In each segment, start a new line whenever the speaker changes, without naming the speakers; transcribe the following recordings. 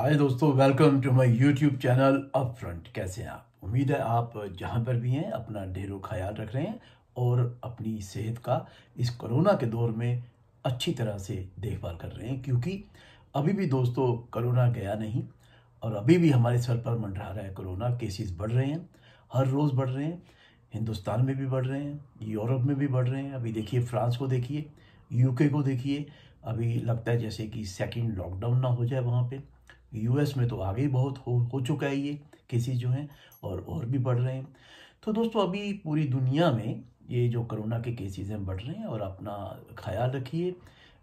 हाय दोस्तों welcome to my YouTube channel upfront कैसे हैं आप उम्मीद है आप जहाँ पर भी हैं अपना ढेरों ख्याल रख रहे हैं और अपनी सेहत का इस कोरोना के दौर में अच्छी तरह से देखभाल कर रहे हैं क्योंकि अभी भी दोस्तों कोरोना गया नहीं और अभी भी हमारे सर पर मंडरा रहा है कोरोना केसेस बढ़ रहे हैं हर रोज़ बढ़ रहे हैं हिंदुस्तान में भी बढ़ रहे हैं यूरोप में भी बढ़ रहे हैं अभी देखिए फ्रांस को देखिए यूके को देखिए अभी लगता है जैसे कि सेकेंड लॉकडाउन ना हो जाए वहाँ पर यूएस में तो आगे बहुत हो, हो चुका है ये केसेस जो हैं और और भी बढ़ रहे हैं तो दोस्तों अभी पूरी दुनिया में ये जो कोरोना के केसेस हैं बढ़ रहे हैं और अपना ख्याल रखिए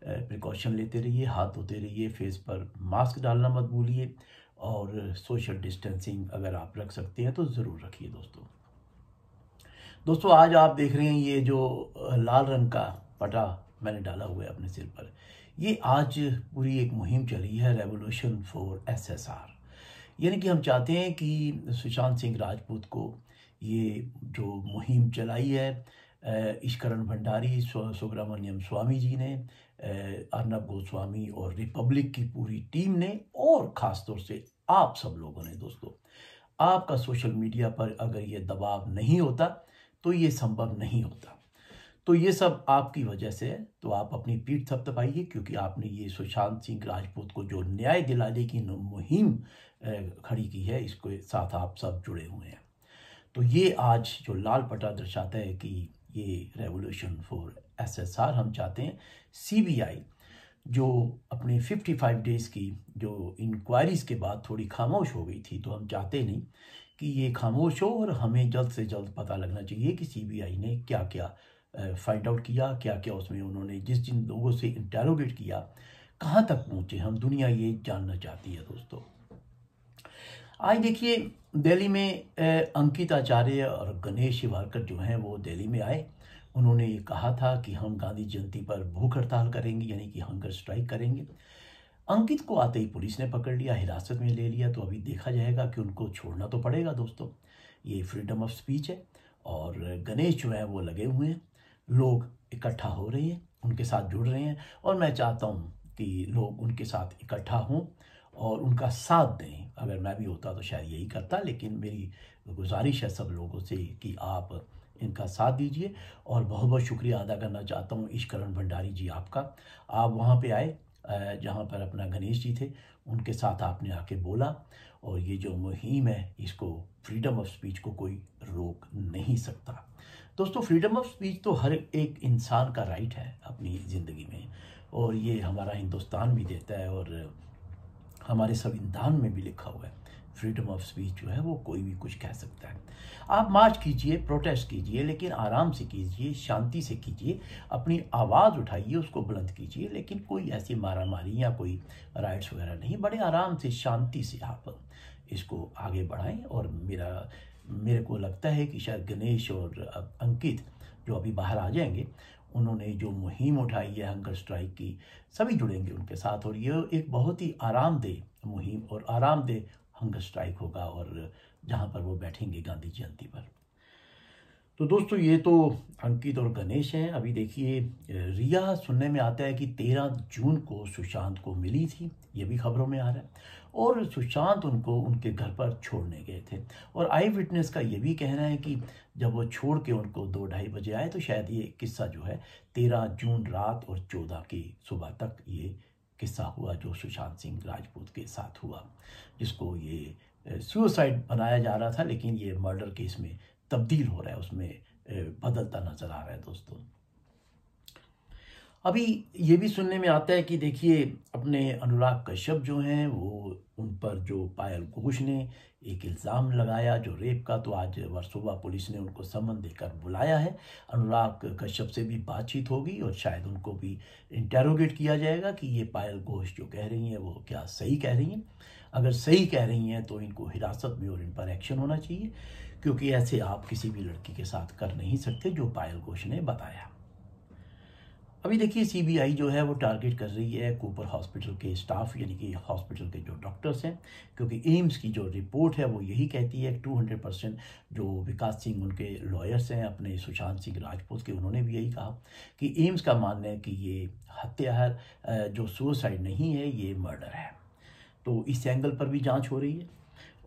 प्रिकॉशन लेते रहिए हाथ धोते रहिए फेस पर मास्क डालना मत भूलिए और सोशल डिस्टेंसिंग अगर आप रख सकते हैं तो ज़रूर रखिए दोस्तों दोस्तों आज आप देख रहे हैं ये जो लाल रंग का पटा मैंने डाला हुआ है अपने सिर पर ये आज पूरी एक मुहिम चली है रेवोल्यूशन फॉर एसएसआर यानी कि हम चाहते हैं कि सुशांत सिंह राजपूत को ये जो मुहिम चलाई है ईश्करण भंडारी सुब्रमण्यम स्वामी जी ने अर्नब गोस्वामी और रिपब्लिक की पूरी टीम ने और ख़ास तौर से आप सब लोगों ने दोस्तों आपका सोशल मीडिया पर अगर ये दबाव नहीं होता तो ये संभव नहीं होता तो ये सब आपकी वजह से है तो आप अपनी पीठ थपथपाइए क्योंकि आपने ये सुशांत सिंह राजपूत को जो न्याय दिलाने की मुहिम खड़ी की है इसके साथ आप सब जुड़े हुए हैं तो ये आज जो लाल पटा दर्शाता है कि ये रेवोल्यूशन फॉर एसएसआर हम चाहते हैं सीबीआई जो अपने 55 डेज़ की जो इंक्वायरीज के बाद थोड़ी खामोश हो गई थी तो हम चाहते नहीं कि ये खामोश हो और हमें जल्द से जल्द पता लगना चाहिए कि सीबीआई ने क्या क्या फाइंड आउट किया क्या क्या उसमें उन्होंने जिस जिन लोगों से इंटेरोगेट किया कहाँ तक पहुँचे हम दुनिया ये जानना चाहती है दोस्तों आज देखिए दिल्ली में अंकित आचार्य और गणेश शिवारकर जो हैं वो दिल्ली में आए उन्होंने ये कहा था कि हम गांधी जयंती पर भूख हड़ताल करेंगे यानी कि हंगर स्ट्राइक करेंगे अंकित को आते ही पुलिस ने पकड़ लिया हिरासत में ले लिया तो अभी देखा जाएगा कि उनको छोड़ना तो पड़ेगा दोस्तों ये फ्रीडम ऑफ स्पीच है और गणेश जो है वो लगे हुए हैं लोग इकट्ठा हो रहे हैं उनके साथ जुड़ रहे हैं और मैं चाहता हूँ कि लोग उनके साथ इकट्ठा हों और उनका साथ दें अगर मैं भी होता तो शायद यही करता लेकिन मेरी गुजारिश है सब लोगों से कि आप इनका साथ दीजिए और बहुत बहुत शुक्रिया अदा करना चाहता हूँ ईश्करण भंडारी जी आपका आप वहाँ पे आए जहाँ पर अपना गणेश जी थे उनके साथ आपने आके बोला और ये जो मुहिम है इसको फ्रीडम ऑफ स्पीच को कोई रोक नहीं सकता दोस्तों फ्रीडम ऑफ स्पीच तो हर एक इंसान का राइट है अपनी ज़िंदगी में और ये हमारा हिंदुस्तान भी देता है और हमारे संविधान में भी लिखा हुआ है फ्रीडम ऑफ स्पीच जो है वो कोई भी कुछ कह सकता है आप मार्च कीजिए प्रोटेस्ट कीजिए लेकिन आराम से कीजिए शांति से कीजिए अपनी आवाज़ उठाइए उसको बुलंद कीजिए लेकिन कोई ऐसी मारामारी या कोई राइट्स वगैरह नहीं बड़े आराम से शांति से आप इसको आगे बढ़ाएं और मेरा मेरे को लगता है कि शायद गणेश और अंकित जो अभी बाहर आ जाएंगे उन्होंने जो मुहिम उठाई है हंगर स्ट्राइक की सभी जुड़ेंगे उनके साथ और ये एक बहुत ही आरामदेह मुहिम और आरामदेह हंगर स्ट्राइक होगा और जहाँ पर वो बैठेंगे गांधी जयंती पर तो दोस्तों ये तो अंकित और गणेश हैं अभी देखिए रिया सुनने में आता है कि तेरह जून को सुशांत को मिली थी ये भी खबरों में आ रहा है और सुशांत उनको उनके घर पर छोड़ने गए थे और आई विटनेस का ये भी कहना है कि जब वो छोड़ के उनको दो ढाई बजे आए तो शायद ये किस्सा जो है तेरह जून रात और चौदह की सुबह तक ये किस्सा हुआ जो सुशांत सिंह राजपूत के साथ हुआ जिसको ये सुसाइड बनाया जा रहा था लेकिन ये मर्डर केस में तब्दील हो रहा है उसमें बदलता नजर आ रहा है दोस्तों अभी ये भी सुनने में आता है कि देखिए अपने अनुराग कश्यप जो हैं वो उन पर जो पायल घोष ने एक इल्ज़ाम लगाया जो रेप का तो आज वर्सोवा पुलिस ने उनको समन देकर बुलाया है अनुराग कश्यप से भी बातचीत होगी और शायद उनको भी इंटेरोगेट किया जाएगा कि ये पायल घोष जो कह रही हैं वो क्या सही कह रही हैं अगर सही कह रही हैं तो इनको हिरासत में और इन पर एक्शन होना चाहिए क्योंकि ऐसे आप किसी भी लड़की के साथ कर नहीं सकते जो पायल घोष ने बताया अभी देखिए सीबीआई जो है वो टारगेट कर रही है कूपर हॉस्पिटल के स्टाफ यानी कि हॉस्पिटल के जो डॉक्टर्स हैं क्योंकि एम्स की जो रिपोर्ट है वो यही कहती है 200 परसेंट जो विकास सिंह उनके लॉयर्स हैं अपने सुशांत सिंह राजपूत के उन्होंने भी यही कहा कि एम्स का मानना है कि ये हत्या है जो सुसाइड नहीं है ये मर्डर है तो इस एंगल पर भी जाँच हो रही है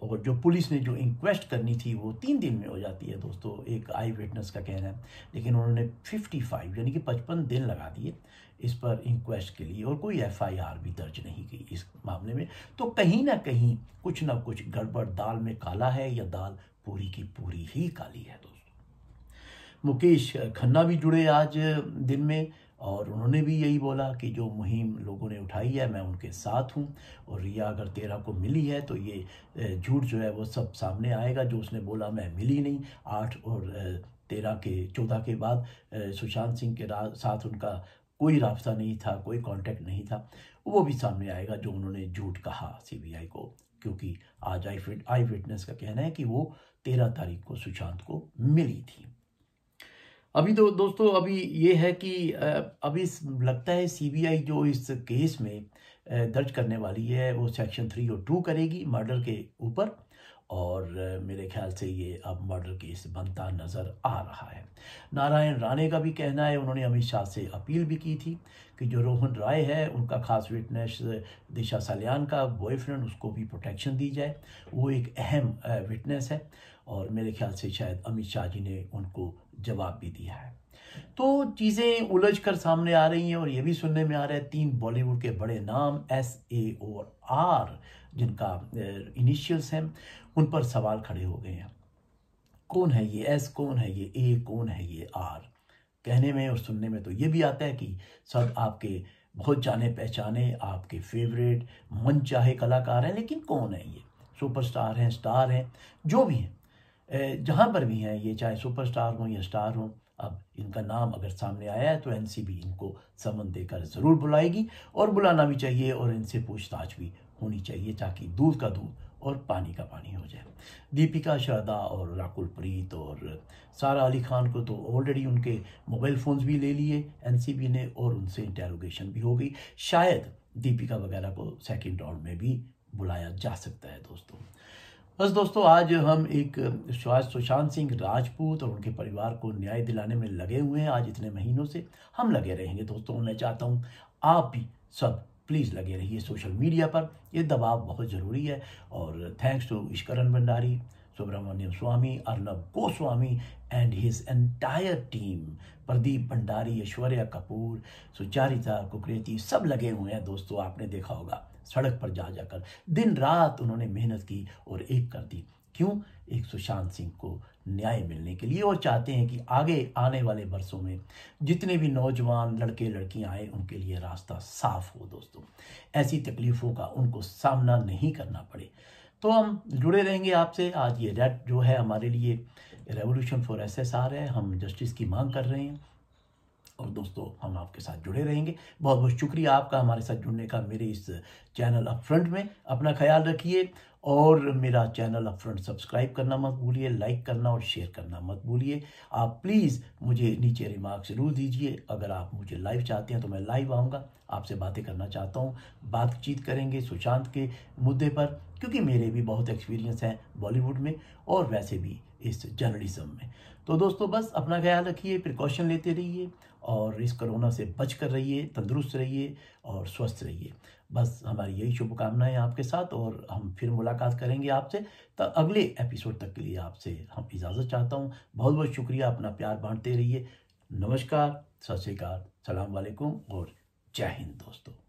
और जो पुलिस ने जो इंक्वेस्ट करनी थी वो तीन दिन में हो जाती है दोस्तों एक आई विटनेस का कहना है लेकिन उन्होंने 55 यानी कि 55 दिन लगा दिए इस पर इंक्वेस्ट के लिए और कोई एफआईआर भी दर्ज नहीं की इस मामले में तो कहीं ना कहीं कुछ ना कुछ गड़बड़ दाल में काला है या दाल पूरी की पूरी ही काली है दोस्तों मुकेश खन्ना भी जुड़े आज दिन में और उन्होंने भी यही बोला कि जो मुहिम लोगों ने उठाई है मैं उनके साथ हूँ और रिया अगर तेरा को मिली है तो ये झूठ जो है वो सब सामने आएगा जो उसने बोला मैं मिली नहीं आठ और तेरह के चौदह के बाद सुशांत सिंह के साथ उनका कोई रास्ता नहीं था कोई कांटेक्ट नहीं था वो भी सामने आएगा जो उन्होंने झूठ कहा सीबीआई को क्योंकि आज आई फिट आई विटनेस का कहना है कि वो तेरह तारीख को सुशांत को मिली थी अभी तो दोस्तों अभी ये है कि अभी लगता है सीबीआई जो इस केस में दर्ज करने वाली है वो सेक्शन थ्री और टू करेगी मर्डर के ऊपर और मेरे ख्याल से ये अब मर्डर केस बनता नज़र आ रहा है नारायण राणे का भी कहना है उन्होंने अमित शाह से अपील भी की थी कि जो रोहन राय है उनका खास विटनेस दिशा सल्यान का बॉयफ्रेंड उसको भी प्रोटेक्शन दी जाए वो एक अहम विटनेस है और मेरे ख्याल से शायद अमित शाह जी ने उनको जवाब भी दिया है तो चीज़ें उलझ कर सामने आ रही हैं और ये भी सुनने में आ रहा है तीन बॉलीवुड के बड़े नाम एस ए और आर जिनका इनिशियल्स हैं उन पर सवाल खड़े हो गए हैं कौन है ये एस कौन है ये ए कौन है ये आर कहने में और सुनने में तो ये भी आता है कि सब आपके बहुत जाने पहचाने आपके फेवरेट मन चाहे कलाकार हैं लेकिन कौन है ये सुपरस्टार हैं स्टार हैं जो भी हैं जहाँ पर भी हैं ये चाहे सुपरस्टार हों या स्टार हों अब इनका नाम अगर सामने आया है तो एन इनको समन देकर ज़रूर बुलाएगी और बुलाना भी चाहिए और इनसे पूछताछ भी होनी चाहिए ताकि दूध का दूध और पानी का पानी हो जाए दीपिका श्रद्धा और राकुल प्रीत और सारा अली खान को तो ऑलरेडी उनके मोबाइल फ़ोन्स भी ले लिए एनसीबी ने और उनसे इंटेरोगेशन भी हो गई शायद दीपिका वगैरह को सेकेंड राउंड में भी बुलाया जा सकता है दोस्तों बस दोस्तों आज हम एक श्वास सुशांत सिंह राजपूत और उनके परिवार को न्याय दिलाने में लगे हुए हैं आज इतने महीनों से हम लगे रहेंगे दोस्तों मैं चाहता हूँ आप भी सब प्लीज़ लगे रहिए सोशल मीडिया पर ये दबाव बहुत ज़रूरी है और thanks to Ishkaran Bhandari Subramanian Swamy Arnab Goswami and his entire team Pradeep Bhandari Aishwarya Kapoor Sucharita Kukreti सब लगे हुए हैं दोस्तों आपने देखा होगा सड़क पर जा जाकर दिन रात उन्होंने मेहनत की और एक कर दी क्यों एक सुशांत सिंह को न्याय मिलने के लिए और चाहते हैं कि आगे आने वाले बरसों में जितने भी नौजवान लड़के लड़कियां आए उनके लिए रास्ता साफ हो दोस्तों ऐसी तकलीफ़ों का उनको सामना नहीं करना पड़े तो हम जुड़े रहेंगे आपसे आज ये डेट जो है हमारे लिए revolution for S S R है हम जस्टिस की मांग कर रहे हैं और दोस्तों हम आपके साथ जुड़े रहेंगे बहुत बहुत शुक्रिया आपका हमारे साथ जुड़ने का मेरे इस चैनल अपफ्रंट में अपना ख्याल रखिए और मेरा चैनल अपफ्रंट सब्सक्राइब करना मत भूलिए लाइक करना और शेयर करना मत भूलिए आप प्लीज़ मुझे नीचे रिमार्क ज़रूर दीजिए अगर आप मुझे लाइव चाहते हैं तो मैं लाइव आऊँगा आपसे बातें करना चाहता हूँ बातचीत करेंगे सुशांत के मुद्दे पर क्योंकि मेरे भी बहुत एक्सपीरियंस हैं बॉलीवुड में और वैसे भी इस जर्नलिज्म में तो दोस्तों बस अपना ख्याल रखिए प्रिकॉशन लेते रहिए और इस कोरोना से बच कर रहिए तंदुरुस्त रहिए और स्वस्थ रहिए बस हमारी यही शुभकामनाएं आपके साथ और हम फिर मुलाकात करेंगे आपसे तो अगले एपिसोड तक के लिए आपसे हम इजाज़त चाहता हूँ बहुत बहुत शुक्रिया अपना प्यार बांटते रहिए नमस्कार सत श्रीकाल सलाम वालेकुम और जय हिंद दोस्तों